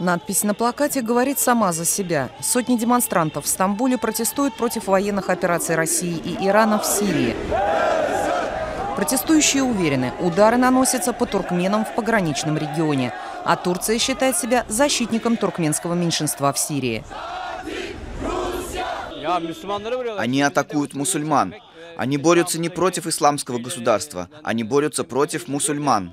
Надпись на плакате говорит сама за себя. Сотни демонстрантов в Стамбуле протестуют против военных операций России и Ирана в Сирии. Протестующие уверены, удары наносятся по туркменам в пограничном регионе, а Турция считает себя защитником туркменского меньшинства в Сирии. Они атакуют мусульман. Они борются не против исламского государства, они борются против мусульман.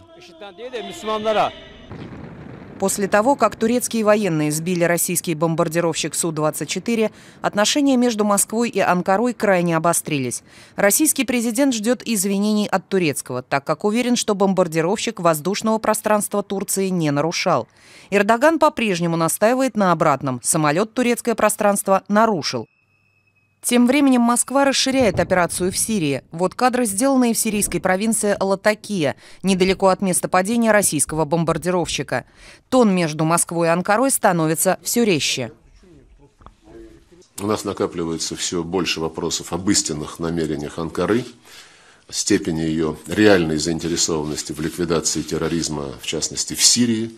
После того, как турецкие военные сбили российский бомбардировщик Су-24, отношения между Москвой и Анкарой крайне обострились. Российский президент ждет извинений от турецкого, так как уверен, что бомбардировщик воздушного пространства Турции не нарушал. Эрдоган по-прежнему настаивает на обратном. Самолет турецкое пространство нарушил. Тем временем Москва расширяет операцию в Сирии. Вот кадры, сделанные в сирийской провинции Латакия, недалеко от места падения российского бомбардировщика. Тон между Москвой и Анкарой становится все резче. У нас накапливается все больше вопросов об истинных намерениях Анкары, степени ее реальной заинтересованности в ликвидации терроризма, в частности в Сирии,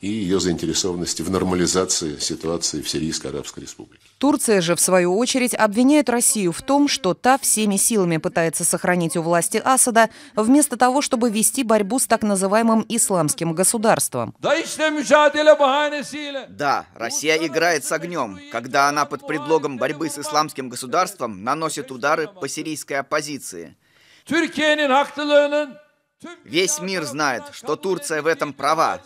и ее заинтересованности в нормализации ситуации в Сирийской Арабской Республике. Турция же, в свою очередь, обвиняет Россию в том, что та всеми силами пытается сохранить у власти Асада, вместо того, чтобы вести борьбу с так называемым исламским государством. Да, Россия играет с огнем, когда она под предлогом борьбы с исламским государством наносит удары по сирийской оппозиции. Весь мир знает, что Турция в этом права.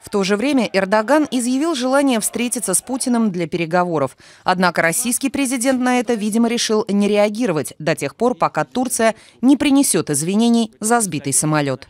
В то же время Эрдоган изъявил желание встретиться с Путиным для переговоров. Однако российский президент на это, видимо, решил не реагировать до тех пор, пока Турция не принесет извинений за сбитый самолет.